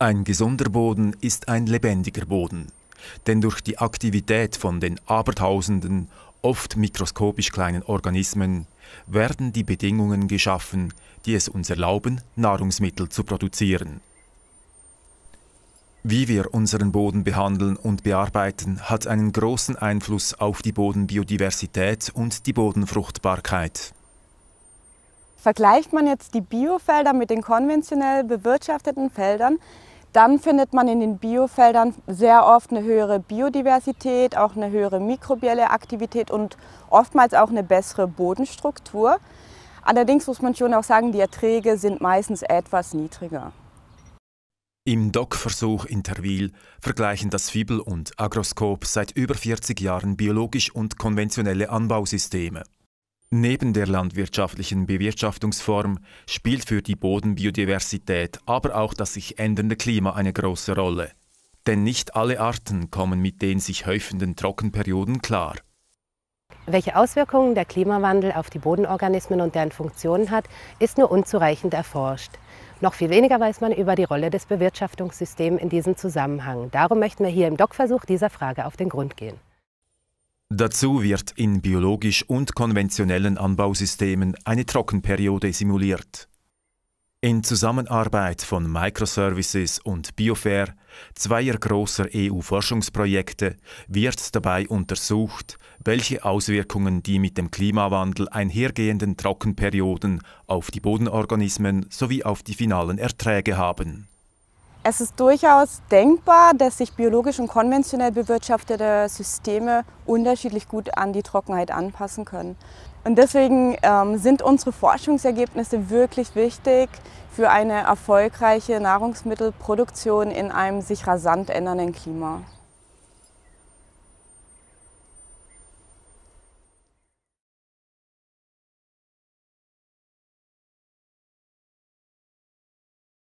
Ein gesunder Boden ist ein lebendiger Boden, denn durch die Aktivität von den Abertausenden, oft mikroskopisch kleinen Organismen, werden die Bedingungen geschaffen, die es uns erlauben, Nahrungsmittel zu produzieren. Wie wir unseren Boden behandeln und bearbeiten, hat einen großen Einfluss auf die Bodenbiodiversität und die Bodenfruchtbarkeit. Vergleicht man jetzt die Biofelder mit den konventionell bewirtschafteten Feldern, dann findet man in den Biofeldern sehr oft eine höhere Biodiversität, auch eine höhere mikrobielle Aktivität und oftmals auch eine bessere Bodenstruktur. Allerdings muss man schon auch sagen, die Erträge sind meistens etwas niedriger. Im DOC-Versuch in Terwil vergleichen das Fibel und Agroskop seit über 40 Jahren biologisch und konventionelle Anbausysteme. Neben der landwirtschaftlichen Bewirtschaftungsform spielt für die Bodenbiodiversität aber auch das sich ändernde Klima eine große Rolle. Denn nicht alle Arten kommen mit den sich häufenden Trockenperioden klar. Welche Auswirkungen der Klimawandel auf die Bodenorganismen und deren Funktionen hat, ist nur unzureichend erforscht. Noch viel weniger weiß man über die Rolle des Bewirtschaftungssystems in diesem Zusammenhang. Darum möchten wir hier im DOC-Versuch dieser Frage auf den Grund gehen. Dazu wird in biologisch und konventionellen Anbausystemen eine Trockenperiode simuliert. In Zusammenarbeit von Microservices und Biofair, zweier großer EU-Forschungsprojekte, wird dabei untersucht, welche Auswirkungen die mit dem Klimawandel einhergehenden Trockenperioden auf die Bodenorganismen sowie auf die finalen Erträge haben. Es ist durchaus denkbar, dass sich biologisch und konventionell bewirtschaftete Systeme unterschiedlich gut an die Trockenheit anpassen können. Und deswegen ähm, sind unsere Forschungsergebnisse wirklich wichtig für eine erfolgreiche Nahrungsmittelproduktion in einem sich rasant ändernden Klima.